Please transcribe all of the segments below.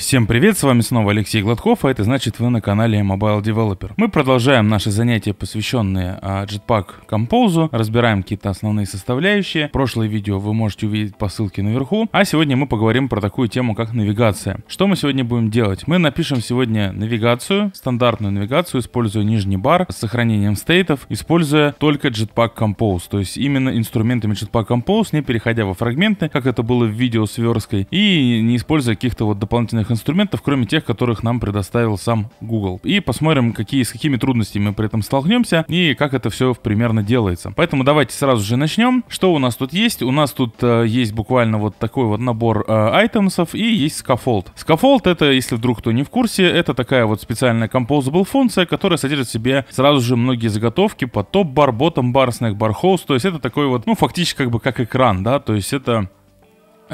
Всем привет, с вами снова Алексей Гладков, а это значит вы на канале Mobile Developer. Мы продолжаем наши занятия, посвященные а, Jetpack Compose, разбираем какие-то основные составляющие. Прошлое видео вы можете увидеть по ссылке наверху, а сегодня мы поговорим про такую тему, как навигация. Что мы сегодня будем делать? Мы напишем сегодня навигацию, стандартную навигацию, используя нижний бар с сохранением стейтов, используя только Jetpack Compose, то есть именно инструментами Jetpack Compose, не переходя во фрагменты, как это было в видео с верской, и не используя каких-то вот дополнительных дополнительных инструментов, кроме тех, которых нам предоставил сам Google. И посмотрим, какие, с какими трудностями мы при этом столкнемся и как это все примерно делается. Поэтому давайте сразу же начнем. Что у нас тут есть? У нас тут э, есть буквально вот такой вот набор э, и есть скафолд. Скафолд это, если вдруг кто не в курсе, это такая вот специальная composable функция, которая содержит в себе сразу же многие заготовки по топ-бар, ботом-бар, снэк-бар, хост. То есть это такой вот, ну, фактически как бы как экран, да, то есть это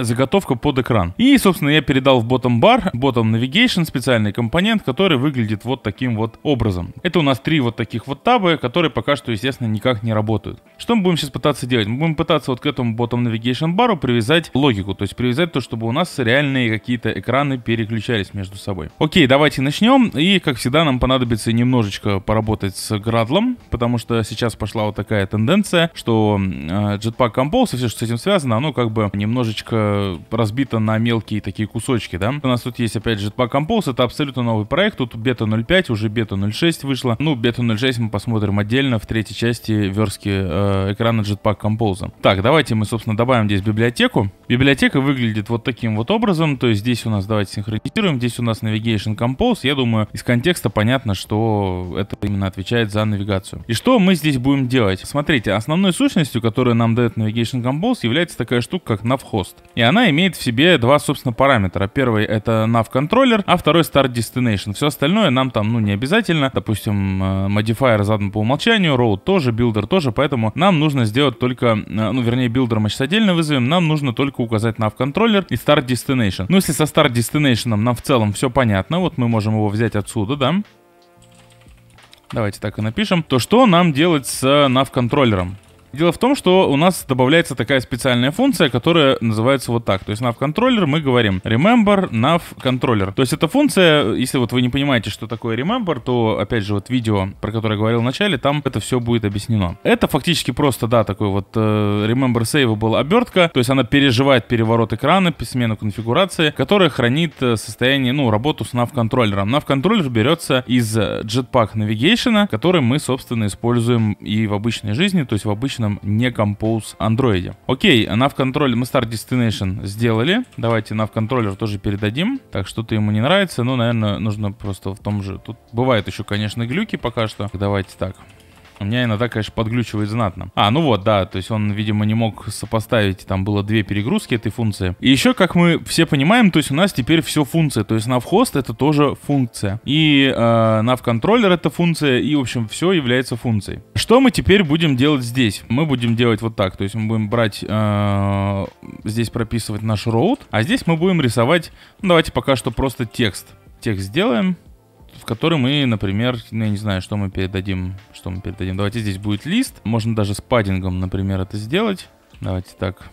заготовка под экран. И, собственно, я передал в bottom bar, bottom navigation, специальный компонент, который выглядит вот таким вот образом. Это у нас три вот таких вот таба, которые пока что, естественно, никак не работают. Что мы будем сейчас пытаться делать? Мы будем пытаться вот к этому bottom navigation бару привязать логику, то есть привязать то, чтобы у нас реальные какие-то экраны переключались между собой. Окей, давайте начнем. И, как всегда, нам понадобится немножечко поработать с градлом, потому что сейчас пошла вот такая тенденция, что э, Jetpack Compose и все, что с этим связано, оно как бы немножечко разбита на мелкие такие кусочки, да. У нас тут есть опять Jetpack Compose, это абсолютно новый проект, тут бета 0.5, уже бета 0.6 вышла. Ну, бета 0.6 мы посмотрим отдельно в третьей части верстки э, экрана Jetpack Compose. Так, давайте мы, собственно, добавим здесь библиотеку. Библиотека выглядит вот таким вот образом, то есть здесь у нас, давайте синхронизируем, здесь у нас Navigation Compose, я думаю, из контекста понятно, что это именно отвечает за навигацию. И что мы здесь будем делать? Смотрите, основной сущностью, которую нам дает Navigation Compose, является такая штука, как navhost. И она имеет в себе два, собственно, параметра. Первый — это nav-контроллер, а второй — start destination. Все остальное нам там, ну, не обязательно. Допустим, э, modifier задан по умолчанию, road тоже, builder тоже, поэтому нам нужно сделать только, э, ну, вернее, builder мы сейчас отдельно вызовем, нам нужно только указать nav-контроллер и start destination. Ну, если со start destination нам в целом все понятно, вот мы можем его взять отсюда, да, давайте так и напишем, то что нам делать с э, nav-контроллером? Дело в том, что у нас добавляется такая специальная функция, которая называется вот так. То есть nav контроллер мы говорим remember nav controller. То есть эта функция, если вот вы не понимаете, что такое remember, то опять же вот видео, про которое я говорил в начале, там это все будет объяснено. Это фактически просто, да, такой вот э, remember save была обертка, то есть она переживает переворот экрана, смену конфигурации, которая хранит э, состояние, ну, работу с nav контроллером. Nav контроллер берется из э, Jetpack Navigation, который мы, собственно, используем и в обычной жизни, то есть в обычной обычном не Compose Android. Окей, nav контроль мы Start Destination сделали. Давайте nav контроллер тоже передадим. Так, что-то ему не нравится. Ну, наверное, нужно просто в том же... Тут бывают еще, конечно, глюки пока что. Давайте так. У меня иногда, конечно, подглючивает знатно. А, ну вот, да, то есть он, видимо, не мог сопоставить, там было две перегрузки этой функции. И еще, как мы все понимаем, то есть у нас теперь все функция, то есть навхост это тоже функция. И э, навконтроллер это функция, и, в общем, все является функцией. Что мы теперь будем делать здесь? Мы будем делать вот так, то есть мы будем брать, э, здесь прописывать наш роут, а здесь мы будем рисовать, ну, давайте пока что просто текст. Текст сделаем в который мы, например, ну, я не знаю, что мы передадим, что мы передадим. Давайте здесь будет лист. Можно даже с паддингом, например, это сделать. Давайте так.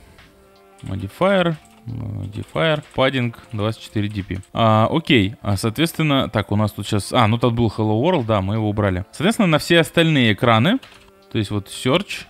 Modifier. Modifier, паддинг 24 dp. А, окей, а, соответственно, так, у нас тут сейчас... А, ну тут был Hello World, да, мы его убрали. Соответственно, на все остальные экраны, то есть вот Search,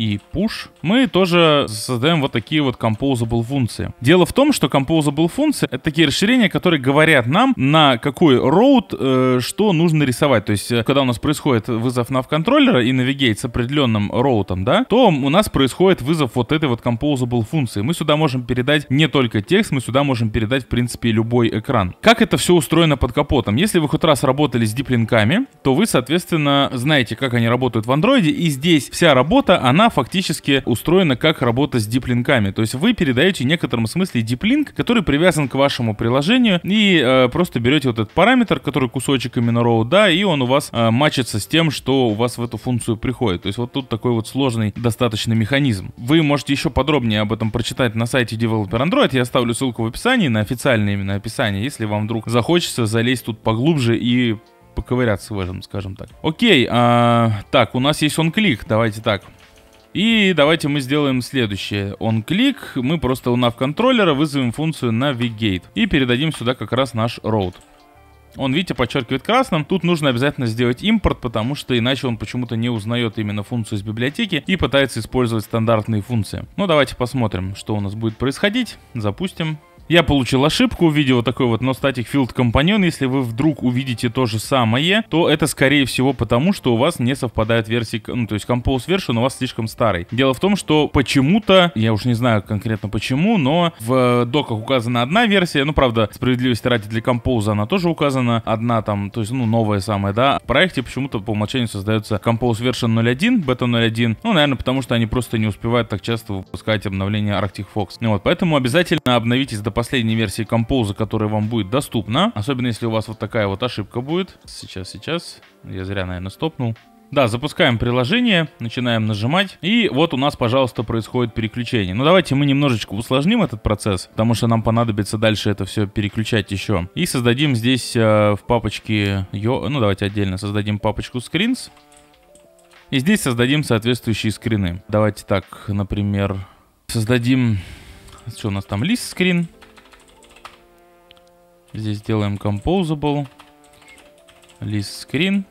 и push, мы тоже создаем вот такие вот composable функции. Дело в том, что composable функции — это такие расширения, которые говорят нам, на какой road э, что нужно рисовать. То есть, э, когда у нас происходит вызов nav контроллера и навигейт с определенным роутом, да, то у нас происходит вызов вот этой вот composable функции. Мы сюда можем передать не только текст, мы сюда можем передать, в принципе, любой экран. Как это все устроено под капотом? Если вы хоть раз работали с диплинками, то вы, соответственно, знаете, как они работают в Android, и здесь вся работа, она фактически устроена как работа с диплинками. То есть вы передаете в некотором смысле диплинк, который привязан к вашему приложению, и э, просто берете вот этот параметр, который кусочек именно row, да, и он у вас э, матчится с тем, что у вас в эту функцию приходит. То есть вот тут такой вот сложный достаточно механизм. Вы можете еще подробнее об этом прочитать на сайте Developer Android. Я оставлю ссылку в описании, на официальное именно описание, если вам вдруг захочется залезть тут поглубже и поковыряться в этом, скажем так. Окей, а, так, у нас есть он клик, давайте так. И давайте мы сделаем следующее. Он клик, мы просто у nav контроллера вызовем функцию navigate и передадим сюда как раз наш road. Он, видите, подчеркивает красным. Тут нужно обязательно сделать импорт, потому что иначе он почему-то не узнает именно функцию из библиотеки и пытается использовать стандартные функции. Ну, давайте посмотрим, что у нас будет происходить. Запустим. Я получил ошибку, увидел вот такой вот Nostatic Field Companion. Если вы вдруг увидите то же самое, то это скорее всего потому, что у вас не совпадает версия, ну то есть Compose Version у вас слишком старый. Дело в том, что почему-то, я уж не знаю конкретно почему, но в доках указана одна версия, ну правда, справедливости ради для Compose она тоже указана, одна там, то есть ну новая самая, да. В проекте почему-то по умолчанию создается Compose Version 01, Beta 01, ну наверное потому, что они просто не успевают так часто выпускать обновления Arctic Fox. Ну вот, поэтому обязательно обновитесь до последней версии композа, которая вам будет доступна. Особенно если у вас вот такая вот ошибка будет. Сейчас, сейчас. Я зря, наверное, стопнул. Да, запускаем приложение, начинаем нажимать, и вот у нас, пожалуйста, происходит переключение. Но ну, давайте мы немножечко усложним этот процесс, потому что нам понадобится дальше это все переключать еще. И создадим здесь э, в папочке, йо, ну давайте отдельно создадим папочку screens, и здесь создадим соответствующие скрины. Давайте так, например, создадим, что у нас там, лист скрин, Здесь делаем composable, list screen.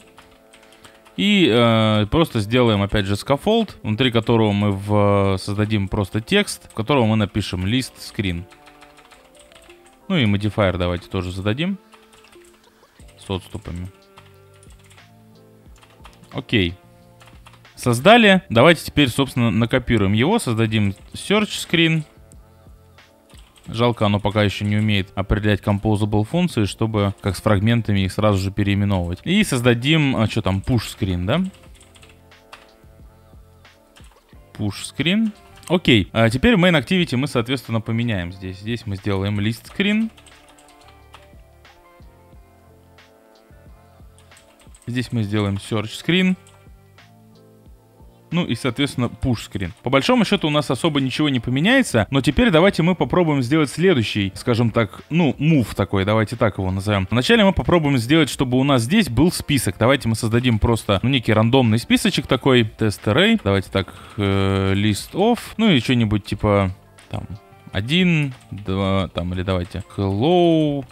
И э, просто сделаем опять же scaffold внутри которого мы в, э, создадим просто текст, в котором мы напишем list screen. Ну и modifier давайте тоже зададим с отступами. Окей. Создали. Давайте теперь, собственно, накопируем его, создадим search screen. Жалко, оно пока еще не умеет определять composable функции, чтобы как с фрагментами их сразу же переименовывать. И создадим, а, что там, push screen, да? Push screen. Окей, а теперь main activity мы, соответственно, поменяем здесь. Здесь мы сделаем list screen. Здесь мы сделаем search screen ну и, соответственно, пушскрин По большому счету у нас особо ничего не поменяется, но теперь давайте мы попробуем сделать следующий, скажем так, ну, мув такой, давайте так его назовем. Вначале мы попробуем сделать, чтобы у нас здесь был список. Давайте мы создадим просто, ну, некий рандомный списочек такой, тест array, давайте так, э, list of, ну и что-нибудь типа, там, один, два, там, или давайте, hello,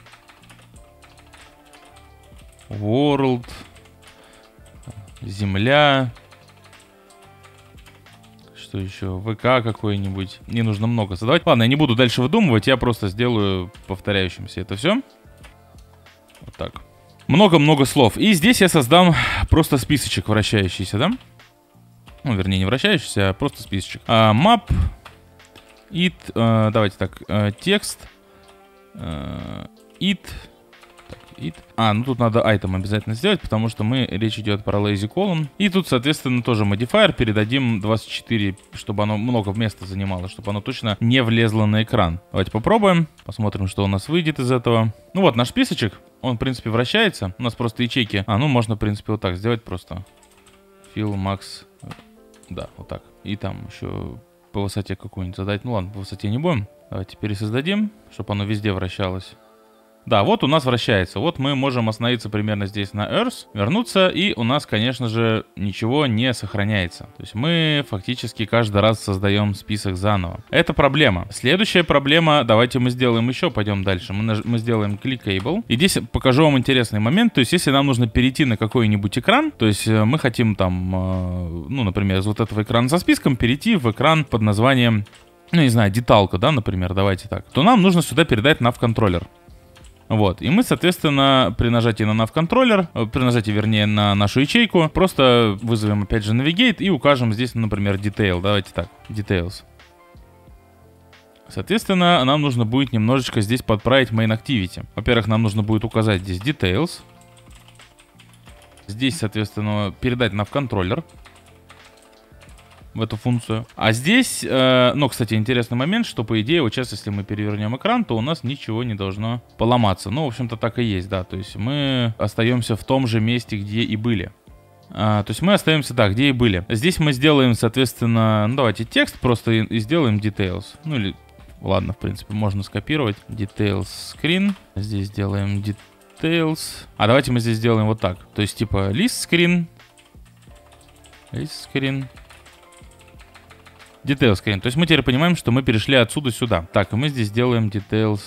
world, земля, что еще? ВК какой-нибудь. Не нужно много создавать. Ладно, я не буду дальше выдумывать, я просто сделаю повторяющимся это все. Вот так. Много-много слов. И здесь я создам просто списочек вращающийся, да? Ну, вернее, не вращающийся, а просто списочек. А, map. It. А, э, давайте так. А, текст. А, э, it it. А, ну тут надо item обязательно сделать, потому что мы, речь идет про lazy column. И тут, соответственно, тоже modifier передадим 24, чтобы оно много места занимало, чтобы оно точно не влезло на экран. Давайте попробуем, посмотрим, что у нас выйдет из этого. Ну вот наш списочек, он, в принципе, вращается. У нас просто ячейки. А, ну можно, в принципе, вот так сделать просто. Fill max. Э, да, вот так. И там еще по высоте какую-нибудь задать. Ну ладно, по высоте не будем. Давайте пересоздадим, чтобы оно везде вращалось. Да, вот у нас вращается. Вот мы можем остановиться примерно здесь на Earth, вернуться, и у нас, конечно же, ничего не сохраняется. То есть мы фактически каждый раз создаем список заново. Это проблема. Следующая проблема, давайте мы сделаем еще, пойдем дальше. Мы, наж... мы сделаем clickable. И здесь покажу вам интересный момент. То есть если нам нужно перейти на какой-нибудь экран, то есть э, мы хотим там, э, ну, например, из вот этого экрана со списком перейти в экран под названием ну, не знаю, деталка, да, например, давайте так, то нам нужно сюда передать nav контроллер вот. И мы, соответственно, при нажатии на NAV-контроллер, э, при нажатии, вернее, на нашу ячейку, просто вызовем, опять же, Navigate и укажем здесь, например, Detail. Давайте так, Details. Соответственно, нам нужно будет немножечко здесь подправить Main Activity. Во-первых, нам нужно будет указать здесь Details. Здесь, соответственно, передать NAV-контроллер в эту функцию. А здесь, э, ну, кстати, интересный момент, что по идее, вот сейчас, если мы перевернем экран, то у нас ничего не должно поломаться. Ну, в общем-то, так и есть, да. То есть мы остаемся в том же месте, где и были. А, то есть мы остаемся, да, где и были. Здесь мы сделаем, соответственно, ну давайте текст просто и, и сделаем details. Ну или, ладно, в принципе, можно скопировать. Details screen. Здесь сделаем details. А давайте мы здесь сделаем вот так. То есть типа list screen. List screen. Detail screen. То есть мы теперь понимаем, что мы перешли отсюда сюда. Так, мы здесь делаем details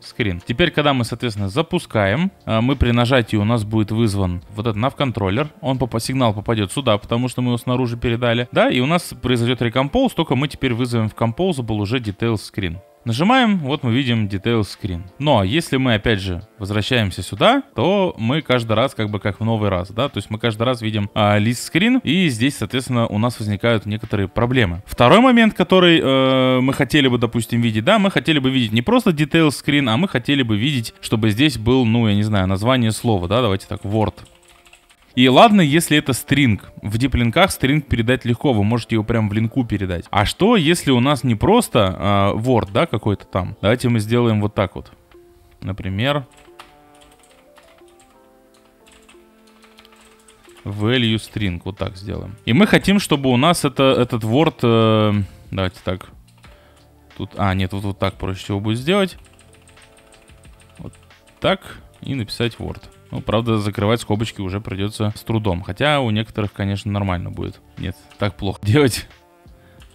screen. Теперь, когда мы, соответственно, запускаем, э, мы при нажатии у нас будет вызван вот этот нав контроллер. Он по сигнал попадет сюда, потому что мы его снаружи передали. Да, и у нас произойдет recompose, только мы теперь вызовем в composable уже details screen. Нажимаем, вот мы видим Detail Screen. Но ну, а если мы опять же возвращаемся сюда, то мы каждый раз как бы как в новый раз, да, то есть мы каждый раз видим а, лист скрин, и здесь, соответственно, у нас возникают некоторые проблемы. Второй момент, который э, мы хотели бы, допустим, видеть, да, мы хотели бы видеть не просто Detail Screen, а мы хотели бы видеть, чтобы здесь был, ну, я не знаю, название слова, да, давайте так, Word и ладно, если это стринг. В диплинках стринг передать легко, вы можете его прям в линку передать. А что, если у нас не просто э, Word, да, какой-то там? Давайте мы сделаем вот так вот. Например, value string. Вот так сделаем. И мы хотим, чтобы у нас это, этот Word... Э, давайте так. Тут, а, нет, вот, вот так проще всего будет сделать. Вот так. И написать Word. Ну, правда, закрывать скобочки уже придется с трудом. Хотя у некоторых, конечно, нормально будет. Нет, так плохо делать.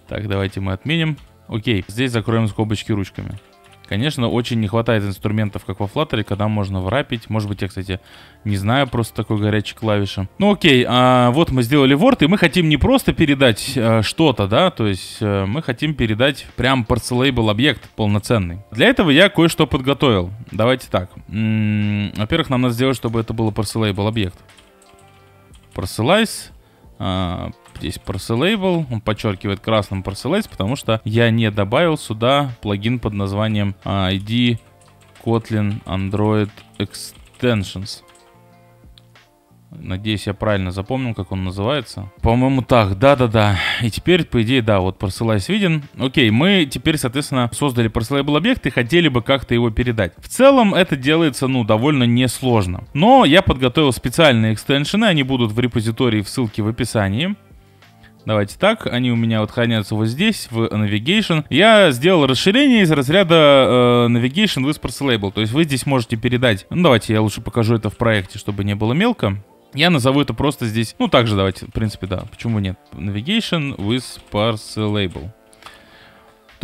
Так, давайте мы отменим. Окей, здесь закроем скобочки ручками. Конечно, очень не хватает инструментов, как во Flutter, когда можно врапить. Может быть, я, кстати, не знаю просто такой горячей клавиши. Ну окей, а вот мы сделали Word, и мы хотим не просто передать а, что-то, да, то есть а, мы хотим передать прям parcelable объект полноценный. Для этого я кое-что подготовил. Давайте так. Во-первых, нам надо сделать, чтобы это было parcelable объект. Parcelize. А, здесь parcel он подчеркивает красным parcel потому что я не добавил сюда плагин под названием ID а, Kotlin Android Extensions. Надеюсь, я правильно запомнил, как он называется. По-моему, так, да-да-да. И теперь, по идее, да, вот парселайз виден. Окей, мы теперь, соответственно, создали парселайбл объект и хотели бы как-то его передать. В целом, это делается, ну, довольно несложно. Но я подготовил специальные экстеншены, они будут в репозитории в ссылке в описании. Давайте так, они у меня вот хранятся вот здесь, в Navigation. Я сделал расширение из разряда э, Navigation with Parcel Label. То есть вы здесь можете передать... Ну, давайте я лучше покажу это в проекте, чтобы не было мелко. Я назову это просто здесь, ну также давайте, в принципе, да, почему нет. Navigation with parse label.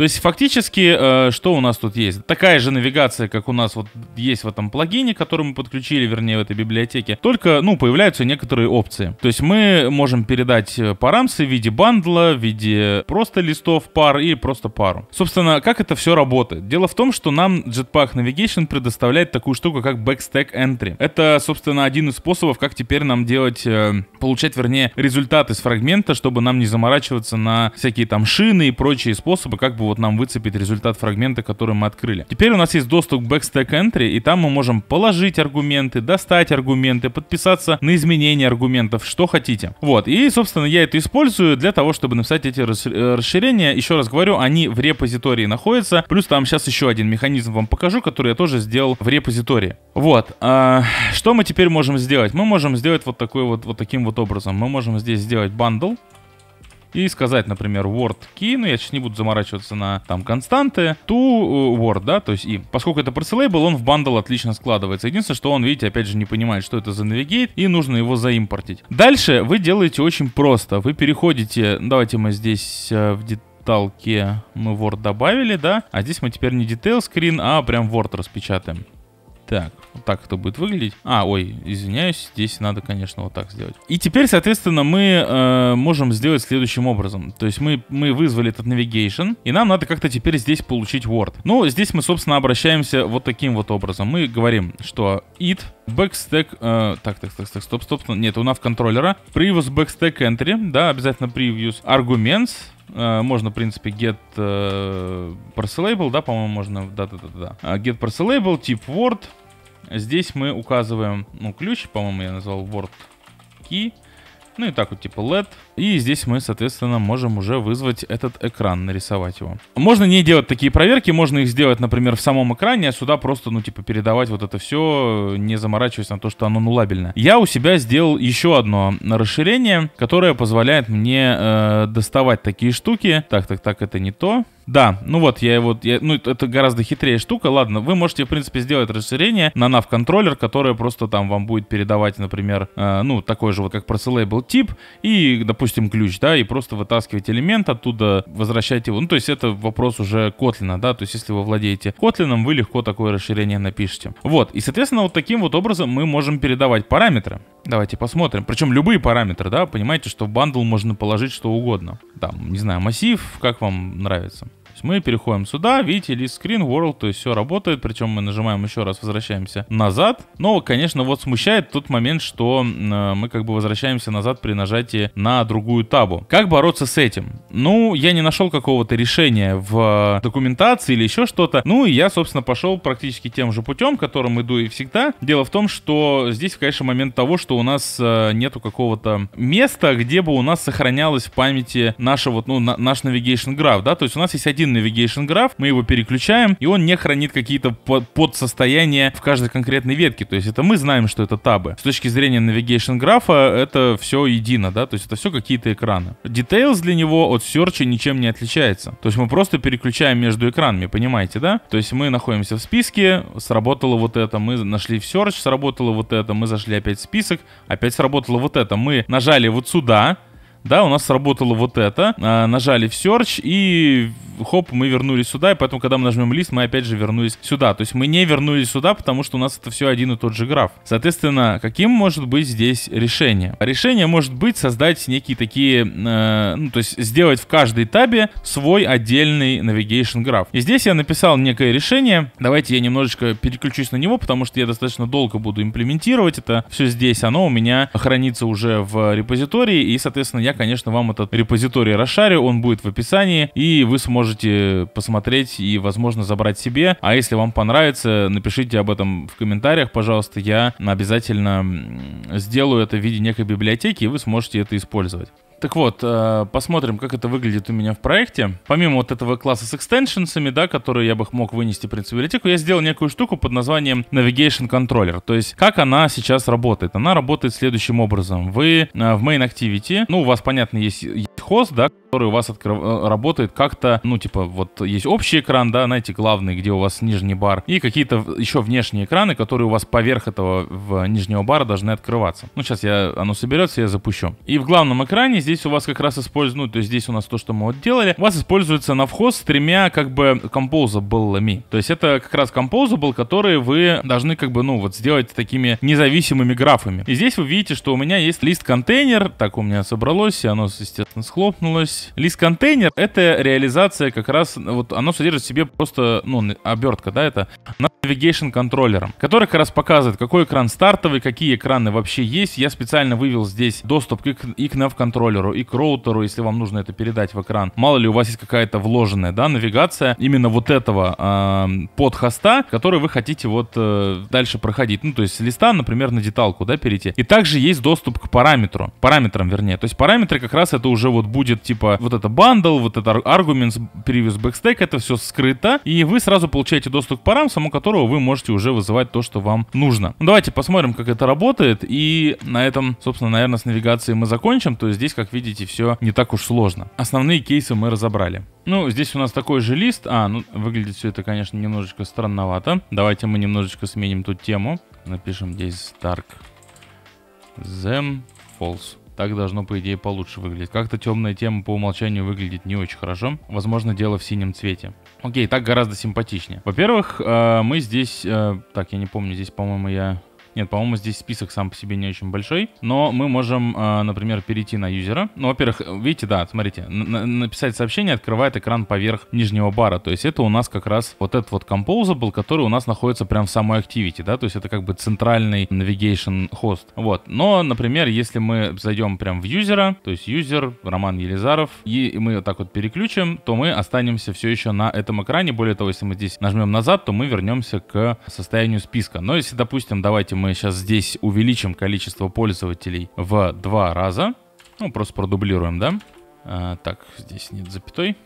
То есть фактически, э, что у нас тут есть? Такая же навигация, как у нас вот есть в этом плагине, который мы подключили, вернее, в этой библиотеке. Только, ну, появляются некоторые опции. То есть мы можем передать э, парамсы в виде бандла, в виде просто листов пар или просто пару. Собственно, как это все работает? Дело в том, что нам Jetpack Navigation предоставляет такую штуку, как Backstack Entry. Это, собственно, один из способов, как теперь нам делать, э, получать, вернее, результат из фрагмента, чтобы нам не заморачиваться на всякие там шины и прочие способы, как бы вот нам выцепит результат фрагмента, который мы открыли. Теперь у нас есть доступ к Backstack Entry, и там мы можем положить аргументы, достать аргументы, подписаться на изменение аргументов, что хотите. Вот, и, собственно, я это использую для того, чтобы написать эти э, расширения. Еще раз говорю, они в репозитории находятся, плюс там сейчас еще один механизм вам покажу, который я тоже сделал в репозитории. Вот, а, что мы теперь можем сделать? Мы можем сделать вот такой вот, вот таким вот образом. Мы можем здесь сделать bundle и сказать, например, word key, ну я сейчас не буду заморачиваться на там константы, to word, да, то есть и. Поскольку это парселейбл, он в бандл отлично складывается. Единственное, что он, видите, опять же не понимает, что это за навигейт, и нужно его заимпортить. Дальше вы делаете очень просто. Вы переходите, давайте мы здесь э, в деталь мы Word добавили, да? А здесь мы теперь не Detail Screen, а прям Word распечатаем. Так, вот так это будет выглядеть. А, ой, извиняюсь, здесь надо, конечно, вот так сделать. И теперь, соответственно, мы э, можем сделать следующим образом. То есть мы, мы вызвали этот navigation, и нам надо как-то теперь здесь получить word. Ну, здесь мы, собственно, обращаемся вот таким вот образом. Мы говорим, что it backstack... Э, так, так, так, так, стоп, стоп. Нет, у нас контроллера. Previous backstack entry, да, обязательно previous. Arguments, э, можно, в принципе, get uh, parcelable, да, по-моему, можно, да-да-да, э, get parcelable, тип word, Здесь мы указываем, ну, ключ, по-моему, я назвал word key. Ну и так вот, типа LED. И здесь мы, соответственно, можем уже вызвать этот экран, нарисовать его. Можно не делать такие проверки, можно их сделать, например, в самом экране, а сюда просто, ну, типа, передавать вот это все, не заморачиваясь на то, что оно нулабельно. Я у себя сделал еще одно расширение, которое позволяет мне э, доставать такие штуки. Так, так, так, это не то. Да, ну вот, я его... Я, ну, это гораздо хитрее штука. Ладно, вы можете, в принципе, сделать расширение на NAV-контроллер, которое просто там вам будет передавать, например, э, ну, такой же вот, как ProCLabel тип, и, допустим, допустим, ключ, да, и просто вытаскивать элемент оттуда, возвращать его. Ну, то есть это вопрос уже Котлина, да, то есть если вы владеете Котлином, вы легко такое расширение напишете. Вот, и, соответственно, вот таким вот образом мы можем передавать параметры. Давайте посмотрим. Причем любые параметры, да, понимаете, что в бандл можно положить что угодно. Там, не знаю, массив, как вам нравится мы переходим сюда, видите, list screen world, то есть все работает, причем мы нажимаем еще раз, возвращаемся назад. Но, конечно, вот смущает тот момент, что э, мы как бы возвращаемся назад при нажатии на другую табу. Как бороться с этим? Ну, я не нашел какого-то решения в э, документации или еще что-то. Ну, и я, собственно, пошел практически тем же путем, которым иду и всегда. Дело в том, что здесь, конечно, момент того, что у нас э, нету какого-то места, где бы у нас сохранялось в памяти наша вот, ну, на, наш navigation граф, да, то есть у нас есть один navigation граф, мы его переключаем, и он не хранит какие-то подсостояния в каждой конкретной ветке, то есть это мы знаем, что это табы. С точки зрения navigation графа э, это все едино, да, то есть это все как какие-то экраны. Details для него от Search ничем не отличается. То есть мы просто переключаем между экранами, понимаете, да? То есть мы находимся в списке, сработало вот это, мы нашли в Search, сработало вот это, мы зашли опять в список, опять сработало вот это. Мы нажали вот сюда, да, у нас сработало вот это, а, нажали в search и хоп, мы вернулись сюда, и поэтому, когда мы нажмем лист, мы опять же вернулись сюда. То есть мы не вернулись сюда, потому что у нас это все один и тот же граф. Соответственно, каким может быть здесь решение? Решение может быть создать некие такие, э, ну, то есть сделать в каждой табе свой отдельный navigation граф. И здесь я написал некое решение. Давайте я немножечко переключусь на него, потому что я достаточно долго буду имплементировать это. Все здесь, оно у меня хранится уже в репозитории, и, соответственно, я я, конечно, вам этот репозиторий расшарю, он будет в описании, и вы сможете посмотреть и, возможно, забрать себе. А если вам понравится, напишите об этом в комментариях, пожалуйста, я обязательно сделаю это в виде некой библиотеки, и вы сможете это использовать. Так вот, э, посмотрим, как это выглядит у меня в проекте. Помимо вот этого класса с экстеншенсами, да, которые я бы мог вынести, в принципе, в библиотеку, я сделал некую штуку под названием Navigation Controller. То есть, как она сейчас работает? Она работает следующим образом. Вы э, в Main Activity, ну, у вас, понятно, есть хост, да, который у вас откро... Э, работает как-то, ну, типа, вот есть общий экран, да, знаете, главный, где у вас нижний бар, и какие-то еще внешние экраны, которые у вас поверх этого в нижнего бара должны открываться. Ну, сейчас я, оно соберется, я запущу. И в главном экране здесь здесь у вас как раз используют, ну, то есть здесь у нас то, что мы вот делали, у вас используется навхоз с тремя, как бы, composable-ми. То есть это как раз composable, который вы должны, как бы, ну, вот сделать такими независимыми графами. И здесь вы видите, что у меня есть лист-контейнер, так у меня собралось, и оно, естественно, схлопнулось. Лист-контейнер — это реализация как раз, вот оно содержит в себе просто, ну, обертка, да, это navigation контроллером, который как раз показывает, какой экран стартовый, какие экраны вообще есть. Я специально вывел здесь доступ и к, и к nav контроллеру контроллеру, и к роутеру, если вам нужно это передать в экран. Мало ли у вас есть какая-то вложенная, да, навигация именно вот этого э, подхоста, который вы хотите вот э, дальше проходить. Ну, то есть листа, например, на деталку, да, перейти. И также есть доступ к параметру, параметрам, вернее. То есть параметры как раз это уже вот будет типа вот это бандл, вот это аргумент previous backstack, это все скрыто, и вы сразу получаете доступ к парам, саму которого вы можете уже вызывать то, что вам нужно. Ну, давайте посмотрим, как это работает, и на этом, собственно, наверное, с навигацией мы закончим. То есть здесь, как как видите, все не так уж сложно. Основные кейсы мы разобрали. Ну, здесь у нас такой же лист. А, ну, выглядит все это, конечно, немножечко странновато. Давайте мы немножечко сменим тут тему. Напишем здесь Dark Them False. Так должно, по идее, получше выглядеть. Как-то темная тема по умолчанию выглядит не очень хорошо. Возможно, дело в синем цвете. Окей, так гораздо симпатичнее. Во-первых, э, мы здесь... Э, так, я не помню, здесь, по-моему, я нет, по-моему, здесь список сам по себе не очень большой. Но мы можем, а, например, перейти на юзера. Ну, во-первых, видите, да, смотрите, написать сообщение открывает экран поверх нижнего бара. То есть это у нас как раз вот этот вот composable, который у нас находится прям в самой Activity, да, то есть это как бы центральный navigation хост. Вот. Но, например, если мы зайдем прям в юзера, то есть юзер, Роман Елизаров, и мы вот так вот переключим, то мы останемся все еще на этом экране. Более того, если мы здесь нажмем назад, то мы вернемся к состоянию списка. Но если, допустим, давайте мы сейчас здесь увеличим количество пользователей в два раза. Ну, просто продублируем, да? А, так, здесь нет запятой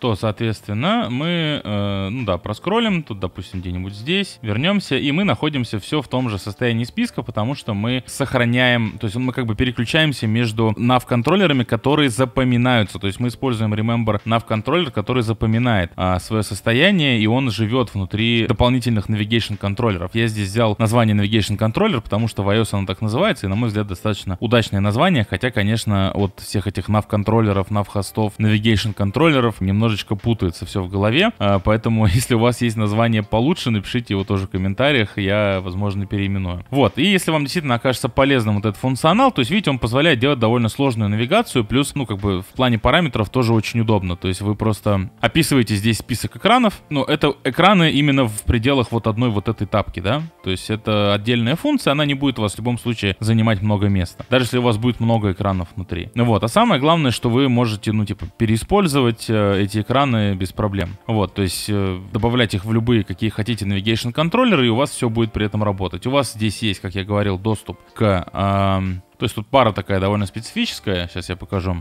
то, соответственно, мы, э, ну да, проскроллим, тут, допустим, где-нибудь здесь, вернемся, и мы находимся все в том же состоянии списка, потому что мы сохраняем, то есть мы как бы переключаемся между nav-контроллерами, которые запоминаются, то есть мы используем remember nav-контроллер, который запоминает э, а, свое состояние, и он живет внутри дополнительных navigation контроллеров. Я здесь взял название navigation контроллер, потому что в iOS оно так называется, и, на мой взгляд, достаточно удачное название, хотя, конечно, от всех этих nav-контроллеров, nav-хостов, navigation контроллеров немножко немножечко путается все в голове, а, поэтому если у вас есть название получше, напишите его тоже в комментариях, я, возможно, переименую. Вот, и если вам действительно окажется полезным вот этот функционал, то есть, видите, он позволяет делать довольно сложную навигацию, плюс, ну, как бы в плане параметров тоже очень удобно, то есть вы просто описываете здесь список экранов, но это экраны именно в пределах вот одной вот этой тапки, да, то есть это отдельная функция, она не будет у вас в любом случае занимать много места, даже если у вас будет много экранов внутри. Ну Вот, а самое главное, что вы можете, ну, типа, переиспользовать э, эти экраны без проблем. Вот, то есть э, добавлять их в любые, какие хотите, navigation контроллеры, и у вас все будет при этом работать. У вас здесь есть, как я говорил, доступ к... Э, то есть тут пара такая довольно специфическая. Сейчас я покажу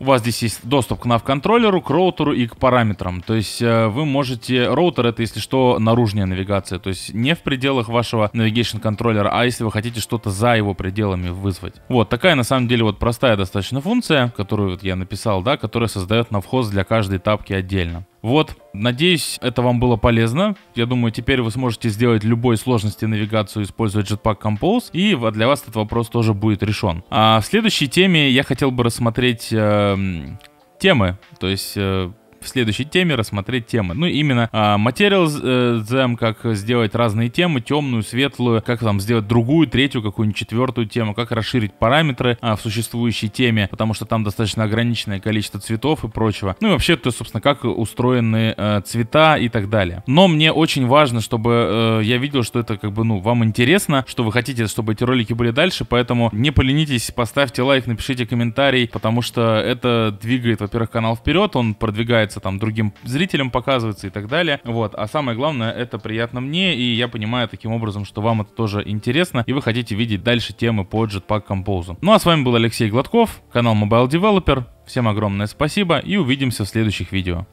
у вас здесь есть доступ к нав контроллеру к роутеру и к параметрам. То есть э, вы можете... Роутер — это, если что, наружная навигация. То есть не в пределах вашего navigation контроллера, а если вы хотите что-то за его пределами вызвать. Вот такая, на самом деле, вот простая достаточно функция, которую вот я написал, да, которая создает навхоз для каждой тапки отдельно. Вот, надеюсь, это вам было полезно. Я думаю, теперь вы сможете сделать любой сложности навигацию, используя Jetpack Compose, и для вас этот вопрос тоже будет решен. А в следующей теме я хотел бы рассмотреть э, темы, то есть э, в следующей теме рассмотреть темы. Ну, именно а, Materials Jam, э, как сделать разные темы, темную, светлую, как там сделать другую, третью, какую-нибудь четвертую тему, как расширить параметры а, в существующей теме, потому что там достаточно ограниченное количество цветов и прочего. Ну и вообще, то, собственно, как устроены э, цвета и так далее. Но мне очень важно, чтобы э, я видел, что это как бы, ну, вам интересно, что вы хотите, чтобы эти ролики были дальше, поэтому не поленитесь, поставьте лайк, напишите комментарий, потому что это двигает, во-первых, канал вперед, он продвигает нравится там другим зрителям показывается и так далее. Вот. А самое главное, это приятно мне, и я понимаю таким образом, что вам это тоже интересно, и вы хотите видеть дальше темы по Jetpack Compose. Ну а с вами был Алексей Гладков, канал Mobile Developer. Всем огромное спасибо и увидимся в следующих видео.